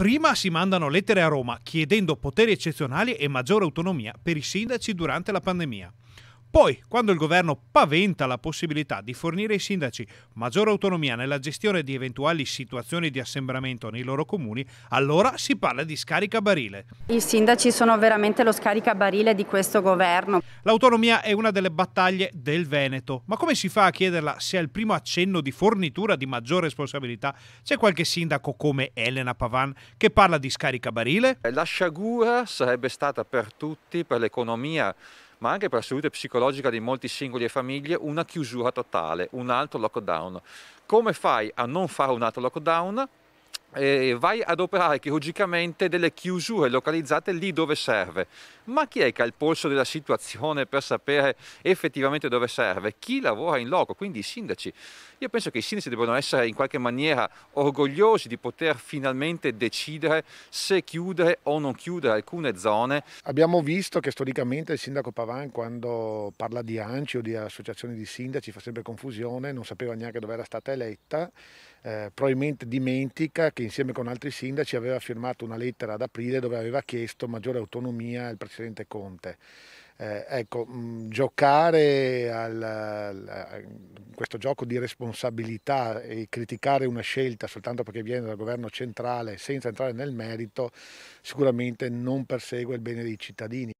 Prima si mandano lettere a Roma chiedendo poteri eccezionali e maggiore autonomia per i sindaci durante la pandemia. Poi, quando il governo paventa la possibilità di fornire ai sindaci maggiore autonomia nella gestione di eventuali situazioni di assembramento nei loro comuni, allora si parla di scaricabarile. I sindaci sono veramente lo scaricabarile di questo governo. L'autonomia è una delle battaglie del Veneto, ma come si fa a chiederla se al primo accenno di fornitura di maggior responsabilità c'è qualche sindaco come Elena Pavan che parla di scaricabarile? La sciagura sarebbe stata per tutti, per l'economia ma anche per la salute psicologica di molti singoli e famiglie, una chiusura totale, un altro lockdown. Come fai a non fare un altro lockdown? eh, vai ad operare chirurgicamente delle chiusure localizzate lì dove serve. Ma chi è che ha il polso della situazione per sapere effettivamente dove serve? Chi lavora in loco, quindi i sindaci. Io penso che i sindaci debbano essere in qualche maniera orgogliosi di poter finalmente decidere se chiudere o non chiudere alcune zone. Abbiamo visto che storicamente il sindaco Pavan quando parla di ANCI o di associazioni di sindaci fa sempre confusione, non sapeva neanche dove era stata eletta eh, probabilmente dimentica che insieme con altri sindaci aveva firmato una lettera ad aprile dove aveva chiesto maggiore autonomia al presidente Conte. Eh, ecco, mh, mm, giocare al, al, questo gioco di responsabilità e criticare una scelta soltanto perché viene dal governo centrale senza entrare nel merito sicuramente non persegue il bene dei cittadini.